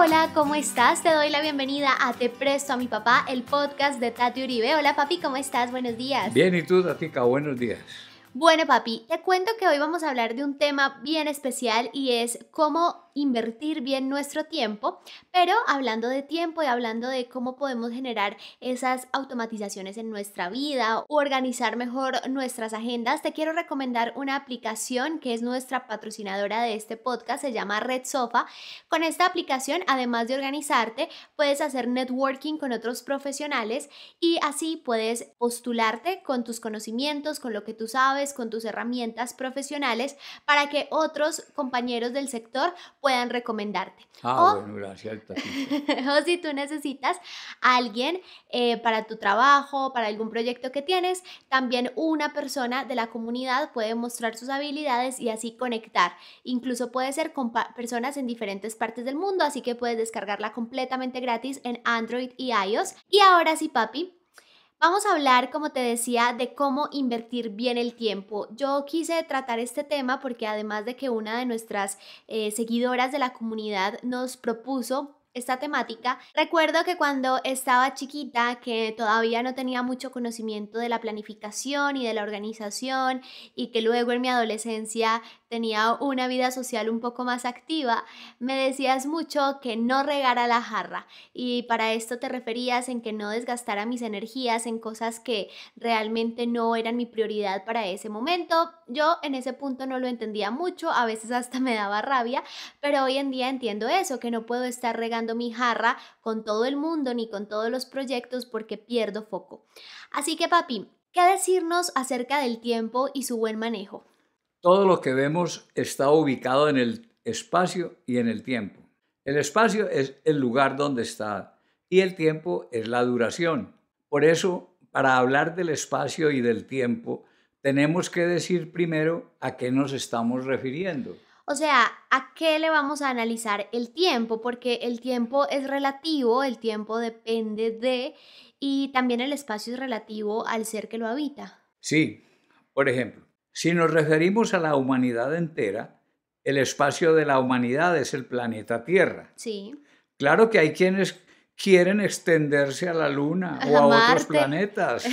Hola, ¿cómo estás? Te doy la bienvenida a Te Presto a mi papá, el podcast de Tati Uribe. Hola, papi, ¿cómo estás? Buenos días. Bien, ¿y tú, Tatica? Buenos días. Bueno, papi, te cuento que hoy vamos a hablar de un tema bien especial y es cómo invertir bien nuestro tiempo, pero hablando de tiempo y hablando de cómo podemos generar esas automatizaciones en nuestra vida o organizar mejor nuestras agendas, te quiero recomendar una aplicación que es nuestra patrocinadora de este podcast, se llama Red Sofa. Con esta aplicación, además de organizarte, puedes hacer networking con otros profesionales y así puedes postularte con tus conocimientos, con lo que tú sabes, con tus herramientas profesionales para que otros compañeros del sector puedan puedan recomendarte. Ah, o, bueno, gracias. o si tú necesitas alguien eh, para tu trabajo, para algún proyecto que tienes, también una persona de la comunidad puede mostrar sus habilidades y así conectar. Incluso puede ser con personas en diferentes partes del mundo, así que puedes descargarla completamente gratis en Android y iOS. Y ahora sí, papi, Vamos a hablar, como te decía, de cómo invertir bien el tiempo. Yo quise tratar este tema porque además de que una de nuestras eh, seguidoras de la comunidad nos propuso esta temática. Recuerdo que cuando estaba chiquita, que todavía no tenía mucho conocimiento de la planificación y de la organización y que luego en mi adolescencia tenía una vida social un poco más activa, me decías mucho que no regara la jarra y para esto te referías en que no desgastara mis energías en cosas que realmente no eran mi prioridad para ese momento. Yo en ese punto no lo entendía mucho, a veces hasta me daba rabia, pero hoy en día entiendo eso, que no puedo estar regando mi jarra con todo el mundo ni con todos los proyectos porque pierdo foco. Así que papi, ¿qué decirnos acerca del tiempo y su buen manejo? Todo lo que vemos está ubicado en el espacio y en el tiempo. El espacio es el lugar donde está y el tiempo es la duración. Por eso, para hablar del espacio y del tiempo, tenemos que decir primero a qué nos estamos refiriendo. O sea, ¿a qué le vamos a analizar el tiempo? Porque el tiempo es relativo, el tiempo depende de, y también el espacio es relativo al ser que lo habita. Sí, por ejemplo, si nos referimos a la humanidad entera, el espacio de la humanidad es el planeta Tierra. Sí. Claro que hay quienes quieren extenderse a la Luna o a otros planetas.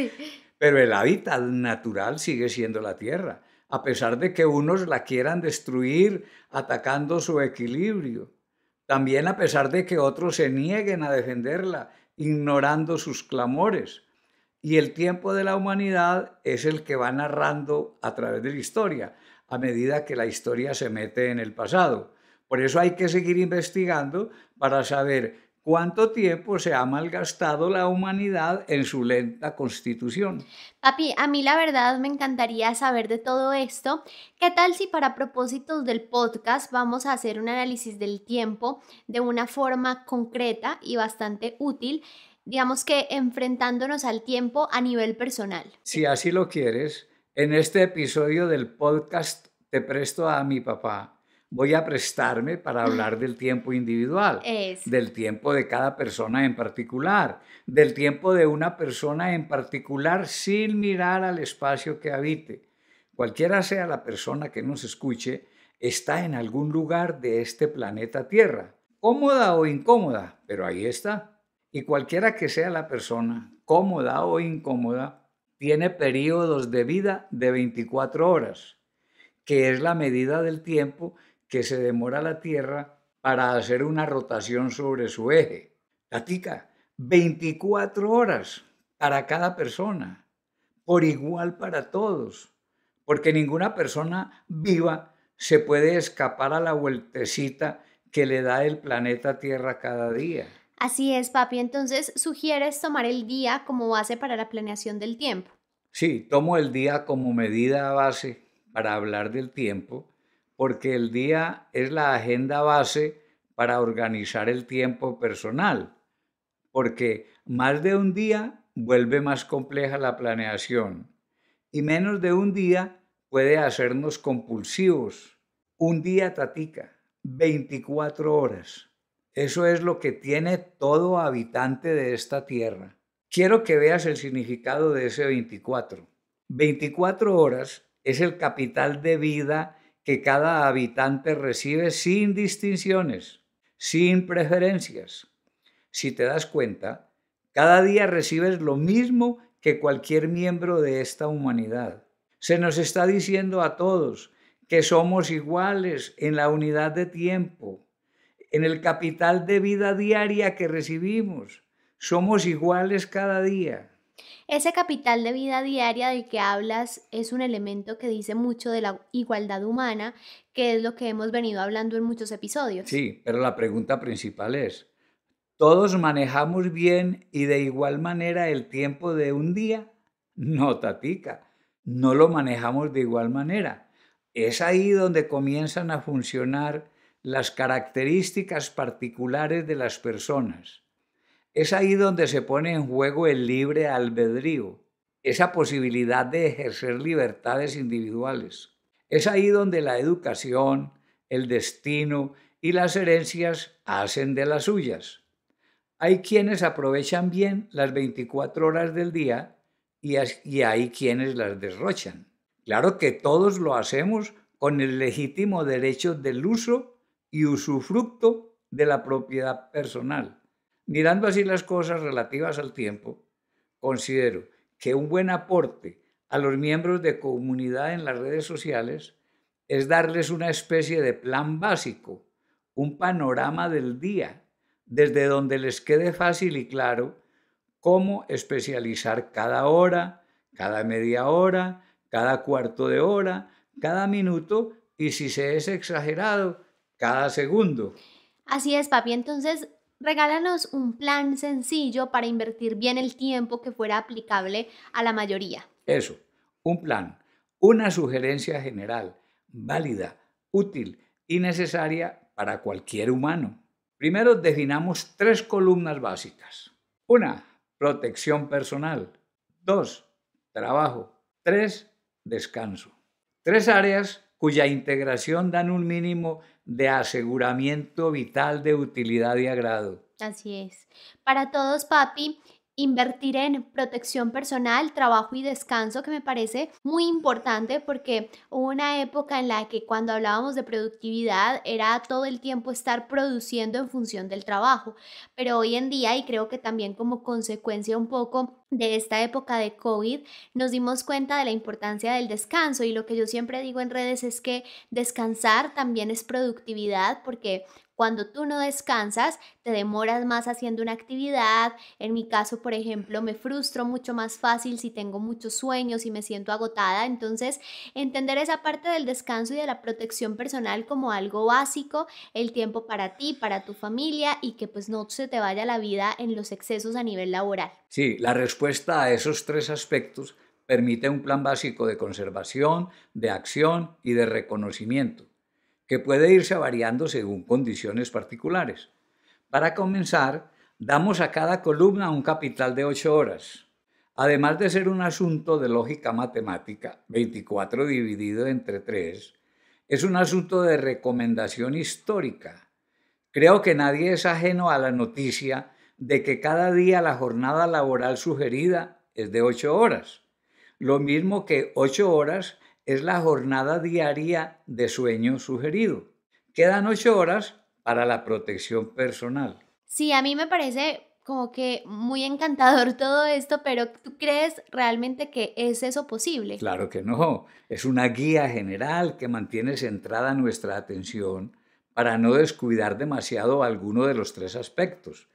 Pero el hábitat natural sigue siendo la Tierra, a pesar de que unos la quieran destruir atacando su equilibrio. También a pesar de que otros se nieguen a defenderla, ignorando sus clamores y el tiempo de la humanidad es el que va narrando a través de la historia, a medida que la historia se mete en el pasado. Por eso hay que seguir investigando para saber cuánto tiempo se ha malgastado la humanidad en su lenta constitución. Papi, a mí la verdad me encantaría saber de todo esto. ¿Qué tal si para propósitos del podcast vamos a hacer un análisis del tiempo de una forma concreta y bastante útil? digamos que enfrentándonos al tiempo a nivel personal. Si así lo quieres, en este episodio del podcast Te presto a mi papá, voy a prestarme para hablar del tiempo individual, es. del tiempo de cada persona en particular, del tiempo de una persona en particular sin mirar al espacio que habite. Cualquiera sea la persona que nos escuche, está en algún lugar de este planeta Tierra, cómoda o incómoda, pero ahí está. Y cualquiera que sea la persona, cómoda o incómoda, tiene periodos de vida de 24 horas, que es la medida del tiempo que se demora la Tierra para hacer una rotación sobre su eje. Tatica, 24 horas para cada persona, por igual para todos, porque ninguna persona viva se puede escapar a la vueltecita que le da el planeta Tierra cada día. Así es, papi. Entonces, ¿sugieres tomar el día como base para la planeación del tiempo? Sí, tomo el día como medida base para hablar del tiempo, porque el día es la agenda base para organizar el tiempo personal, porque más de un día vuelve más compleja la planeación y menos de un día puede hacernos compulsivos. Un día tatica, 24 horas. Eso es lo que tiene todo habitante de esta tierra. Quiero que veas el significado de ese 24. 24 horas es el capital de vida que cada habitante recibe sin distinciones, sin preferencias. Si te das cuenta, cada día recibes lo mismo que cualquier miembro de esta humanidad. Se nos está diciendo a todos que somos iguales en la unidad de tiempo, en el capital de vida diaria que recibimos. Somos iguales cada día. Ese capital de vida diaria del que hablas es un elemento que dice mucho de la igualdad humana, que es lo que hemos venido hablando en muchos episodios. Sí, pero la pregunta principal es, ¿todos manejamos bien y de igual manera el tiempo de un día? No, tatica, no lo manejamos de igual manera. Es ahí donde comienzan a funcionar las características particulares de las personas. Es ahí donde se pone en juego el libre albedrío, esa posibilidad de ejercer libertades individuales. Es ahí donde la educación, el destino y las herencias hacen de las suyas. Hay quienes aprovechan bien las 24 horas del día y, hay quienes las derrochan. Claro que todos lo hacemos con el legítimo derecho del uso y usufructo de la propiedad personal. Mirando así las cosas relativas al tiempo, considero que un buen aporte a los miembros de comunidad en las redes sociales es darles una especie de plan básico, un panorama del día, desde donde les quede fácil y claro cómo especializar cada hora, cada media hora, cada cuarto de hora, cada minuto y si se es exagerado, cada segundo. Así es, papi. Entonces, regálanos un plan sencillo para invertir bien el tiempo que fuera aplicable a la mayoría. Eso, un plan, una sugerencia general, válida, útil y necesaria para cualquier humano. Primero definamos tres columnas básicas. Una, protección personal. Dos, trabajo. Tres, descanso. Tres áreas cuya integración dan un mínimo de aseguramiento vital de utilidad y agrado. Así es. Para todos, papi, invertir en protección personal, trabajo y descanso, que me parece muy importante porque hubo una época en la que cuando hablábamos de productividad era todo el tiempo estar produciendo en función del trabajo, pero hoy en día, y creo que también como consecuencia un poco de esta época de COVID, nos dimos cuenta de la importancia del descanso y lo que yo siempre digo en redes es que descansar también es productividad porque cuando tú no descansas, te demoras más haciendo una actividad. En mi caso, por ejemplo, me frustro mucho más fácil si tengo muchos sueños y me siento agotada. Entonces, entender esa parte del descanso y de la protección personal como algo básico, el tiempo para ti, para tu familia y que pues no se te vaya la vida en los excesos a nivel laboral. Sí, la respuesta a esos tres aspectos permite un plan básico de conservación, de acción y de reconocimiento puede irse variando según condiciones particulares. Para comenzar, damos a cada columna un capital de 8 horas. Además de ser un asunto de lógica matemática, 24 dividido entre 3, es un asunto de recomendación histórica. Creo que nadie es ajeno a la noticia de que cada día la jornada laboral sugerida es de 8 horas, lo mismo que 8 horas es la jornada diaria de sueño sugerido. Quedan ocho horas para la protección personal. Sí, a mí me parece como que muy encantador todo esto, pero ¿tú crees realmente que es eso posible? Claro que no. Es una guía general que mantiene centrada nuestra atención para no descuidar demasiado alguno de los tres aspectos.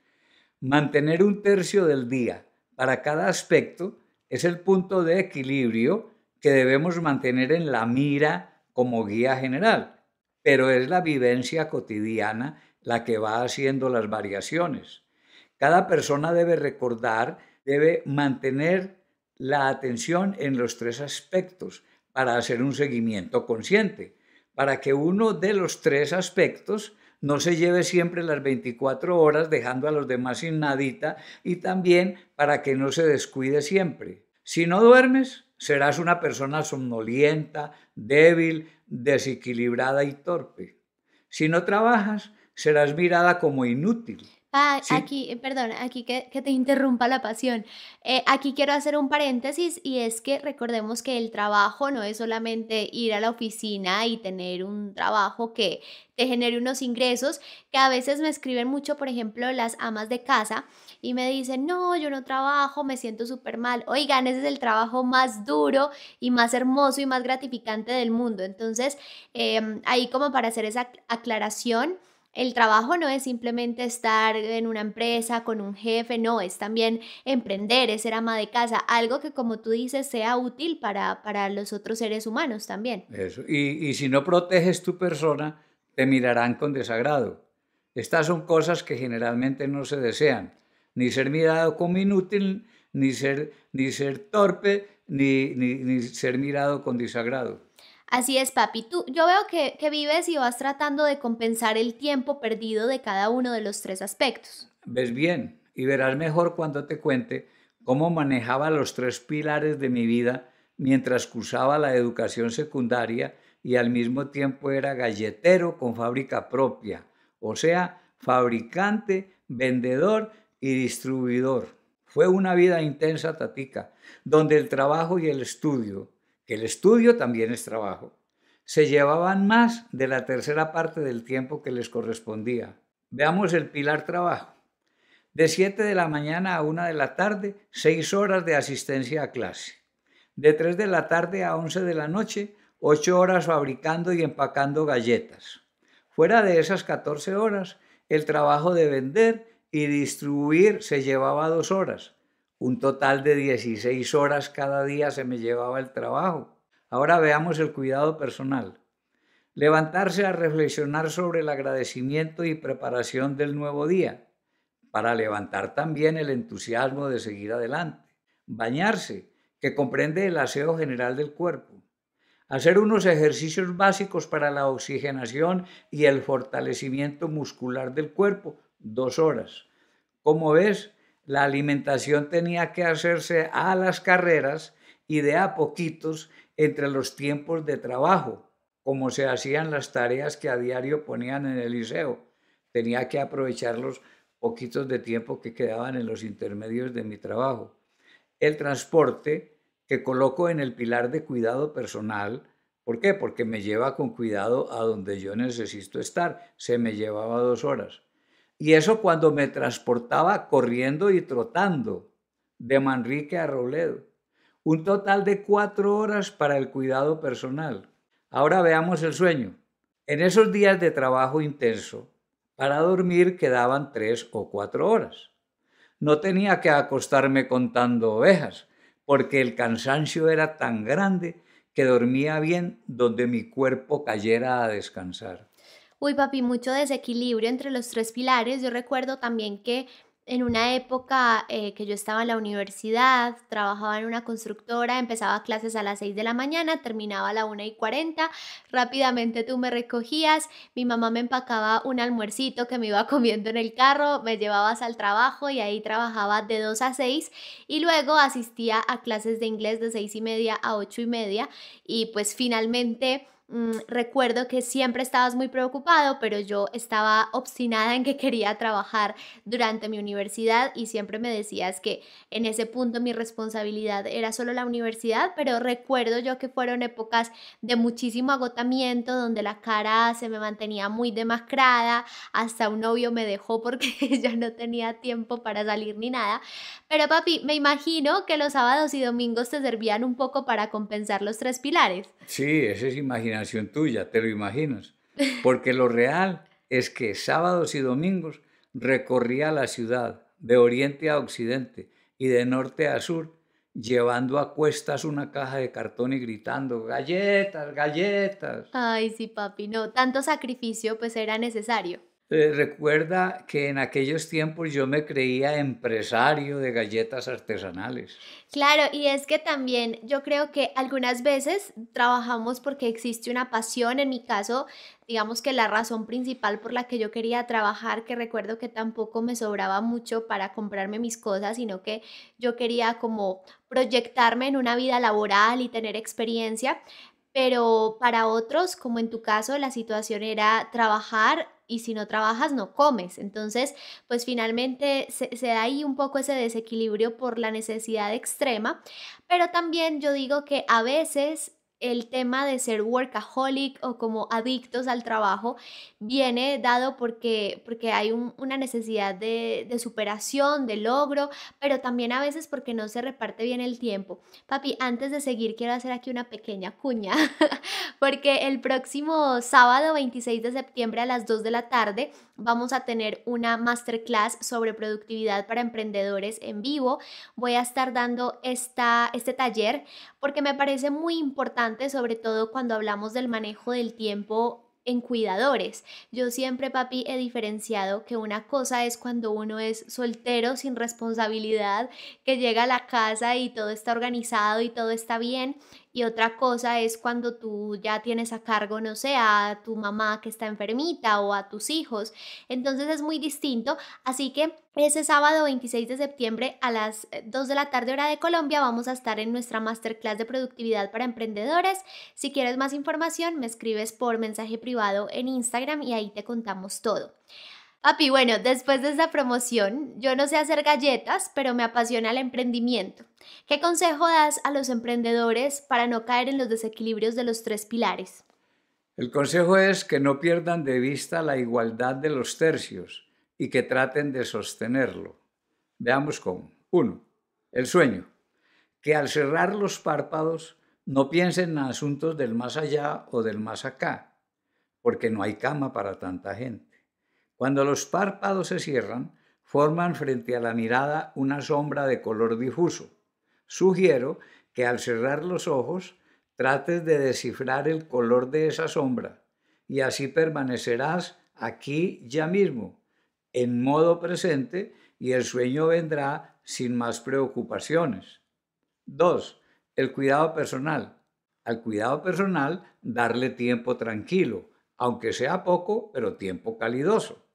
Mantener un tercio del día para cada aspecto es el punto de equilibrio que debemos mantener en la mira como guía general, pero es la vivencia cotidiana la que va haciendo las variaciones. Cada persona debe recordar, debe mantener la atención en los tres aspectos para hacer un seguimiento consciente, para que uno de los tres aspectos no se lleve siempre las 24 horas dejando a los demás sin nadita y también para que no se descuide siempre. Si no duermes, serás una persona somnolienta, débil, desequilibrada y torpe. Si no trabajas, serás mirada como inútil. Ah, aquí, eh, perdón, aquí que, te interrumpa la pasión. Eh, aquí quiero hacer un paréntesis y es que recordemos que el trabajo no es solamente ir a la oficina y tener un trabajo que te genere unos ingresos, que a veces me escriben mucho, por ejemplo, las amas de casa y me dicen, no, yo no trabajo, me siento súper mal. Oigan, ese es el trabajo más duro y más hermoso y más gratificante del mundo. Entonces, em, ahí como para hacer esa aclaración el trabajo no es simplemente estar en una empresa con un jefe, no, es también emprender, es ser ama de casa, algo que como tú dices sea útil para, los otros seres humanos también. y, si no proteges tu persona, te mirarán con desagrado. Estas son cosas que generalmente no se desean, ni ser mirado como inútil, ni ser, ni ser torpe, ni ser mirado con desagrado. Así es, papi. Tú, yo veo que, vives y vas tratando de compensar el tiempo perdido de cada uno de los tres aspectos. Ves bien, y verás mejor cuando te cuente cómo manejaba los tres pilares de mi vida mientras cursaba la educación secundaria y al mismo tiempo era galletero con fábrica propia, o sea, fabricante, vendedor y distribuidor. Fue una vida intensa, Tatica, donde el trabajo y el estudio, el estudio también es trabajo, se llevaban más de la tercera parte del tiempo que les correspondía. Veamos el pilar trabajo. De 7 de la mañana a 1 de la tarde, 6 horas de asistencia a clase. De 3 de la tarde a 11 de la noche, 8 horas fabricando y empacando galletas. Fuera de esas 14 horas, el trabajo de vender y distribuir se llevaba 2 horas un total de 16 horas cada día se me llevaba el trabajo. Ahora veamos el cuidado personal. Levantarse a reflexionar sobre el agradecimiento y preparación del nuevo día, para levantar también el entusiasmo de seguir adelante. Bañarse, que comprende el aseo general del cuerpo. Hacer unos ejercicios básicos para la oxigenación y el fortalecimiento muscular del cuerpo, dos horas. Como ves, la alimentación tenía que hacerse a las carreras y de a poquitos entre los tiempos de trabajo, como se hacían las tareas que a diario ponían en el liceo. Tenía que aprovechar los poquitos de tiempo que quedaban en los intermedios de mi trabajo. El transporte que coloco en el pilar de cuidado personal, ¿por qué? Porque me lleva con cuidado a donde yo necesito estar. Se me llevaba dos horas. Y eso cuando me transportaba corriendo y trotando de Manrique a Robledo. Un total de cuatro horas para el cuidado personal. Ahora veamos el sueño. En esos días de trabajo intenso, para dormir quedaban tres o cuatro horas. No tenía que acostarme contando ovejas, porque el cansancio era tan grande que dormía bien donde mi cuerpo cayera a descansar uy papi, mucho desequilibrio entre los tres pilares. Yo recuerdo también que en una época eh, que yo estaba en la universidad, trabajaba en una constructora, empezaba clases a las 6 de la mañana, terminaba a la 1 y 40, rápidamente tú me recogías, mi mamá me empacaba un almuercito que me iba comiendo en el carro, me llevabas al trabajo y ahí trabajaba de 2 a 6 y luego asistía a clases de inglés de 6 y media a 8 y media y pues finalmente Mm, recuerdo que siempre estabas muy preocupado, pero yo estaba obstinada en que quería trabajar durante mi universidad y siempre me decías que en ese punto mi responsabilidad era solo la universidad, pero recuerdo yo que fueron épocas de muchísimo agotamiento, donde la cara se me mantenía muy demacrada, hasta un novio me dejó porque ya no tenía tiempo para salir ni nada. Pero papi, me imagino que los sábados y domingos te servían un poco para compensar los tres pilares. Sí, eso es imaginar tuya, te lo imaginas. Porque lo real es que sábados y domingos recorría la ciudad de oriente a occidente y de norte a sur, llevando a cuestas una caja de cartón y gritando, galletas, galletas. Ay, sí, papi, no, tanto sacrificio pues era necesario. Eh, recuerda que en aquellos tiempos yo me creía empresario de galletas artesanales. Claro, y es que también yo creo que algunas veces trabajamos porque existe una pasión. En mi caso, digamos que la razón principal por la que yo quería trabajar, que recuerdo que tampoco me sobraba mucho para comprarme mis cosas, sino que yo quería como proyectarme en una vida laboral y tener experiencia. Pero para otros, como en tu caso, la situación era trabajar y si no trabajas no comes. Entonces, pues finalmente se, da ahí un poco ese desequilibrio por la necesidad extrema, pero también yo digo que a veces el tema de ser workaholic o como adictos al trabajo viene dado porque, porque hay una necesidad de, de, superación, de logro, pero también a veces porque no se reparte bien el tiempo. Papi, antes de seguir quiero hacer aquí una pequeña cuña, porque el próximo sábado 26 de septiembre a las 2 de la tarde Vamos a tener una masterclass sobre productividad para emprendedores en vivo. Voy a estar dando este taller porque me parece muy importante, sobre todo cuando hablamos del manejo del tiempo en cuidadores. Yo siempre, papi, he diferenciado que una cosa es cuando uno es soltero, sin responsabilidad, que llega a la casa y todo está organizado y todo está bien. Y otra cosa es cuando tú ya tienes a cargo, no sé, a tu mamá que está enfermita o a tus hijos. Entonces es muy distinto. Así que ese sábado 26 de septiembre a las 2 eh, de la tarde hora de Colombia vamos a estar en nuestra masterclass de productividad para emprendedores. Si quieres más información, me escribes por mensaje privado en Instagram y ahí te contamos todo. Papi, bueno, después de esa promoción, yo no sé hacer galletas, pero me apasiona el emprendimiento. ¿Qué consejo das a los emprendedores para no caer en los desequilibrios de los tres pilares? El consejo es que no pierdan de vista la igualdad de los tercios y que traten de sostenerlo. Veamos con Uno, el sueño. Que al cerrar los párpados no piensen en asuntos del más allá o del más acá, porque no hay cama para tanta gente. Cuando los párpados se cierran, forman frente a la mirada una sombra de color difuso. Sugiero que al cerrar los ojos trates de descifrar el color de esa sombra y así permanecerás aquí ya mismo, en modo presente y el sueño vendrá sin más preocupaciones. 2. El cuidado personal. Al cuidado personal darle tiempo tranquilo, aunque sea poco, pero tiempo calidoso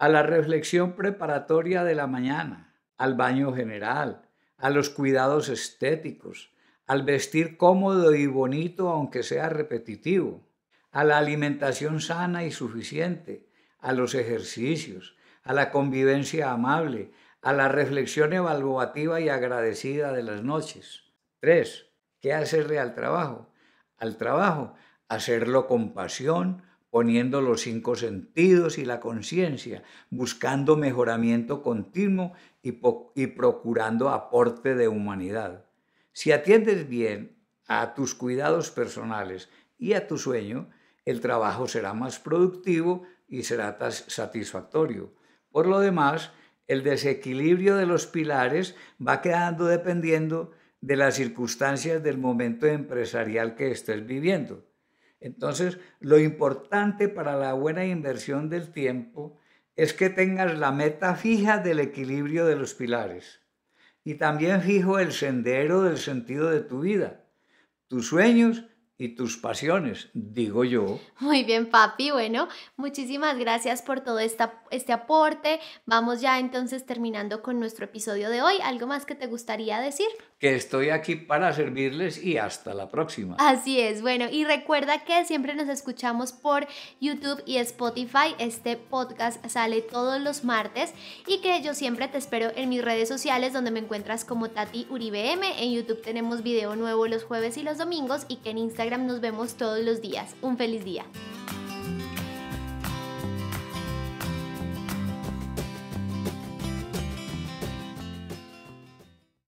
a la reflexión preparatoria de la mañana, al baño general, a los cuidados estéticos, al vestir cómodo y bonito aunque sea repetitivo, a la alimentación sana y suficiente, a los ejercicios, a la convivencia amable, a la reflexión evaluativa y agradecida de las noches. 3. ¿Qué hacerle al trabajo? Al trabajo, hacerlo con pasión, poniendo los cinco sentidos y la conciencia, buscando mejoramiento continuo y, procurando aporte de humanidad. Si atiendes bien a tus cuidados personales y a tu sueño, el trabajo será más productivo y será satisfactorio. Por lo demás, el desequilibrio de los pilares va quedando dependiendo de las circunstancias del momento empresarial que estés viviendo. Entonces, lo importante para la buena inversión del tiempo es que tengas la meta fija del equilibrio de los pilares y también fijo el sendero del sentido de tu vida, tus sueños y tus pasiones, digo yo. Muy bien, papi. Bueno, muchísimas gracias por todo este aporte. Vamos ya entonces terminando con nuestro episodio de hoy. ¿Algo más que te gustaría decir? que estoy aquí para servirles y hasta la próxima. Así es, bueno, y recuerda que siempre nos escuchamos por YouTube y Spotify. Este podcast sale todos los martes y que yo siempre te espero en mis redes sociales donde me encuentras como Tati Uribe M. En YouTube tenemos video nuevo los jueves y los domingos y que en Instagram nos vemos todos los días. Un feliz día.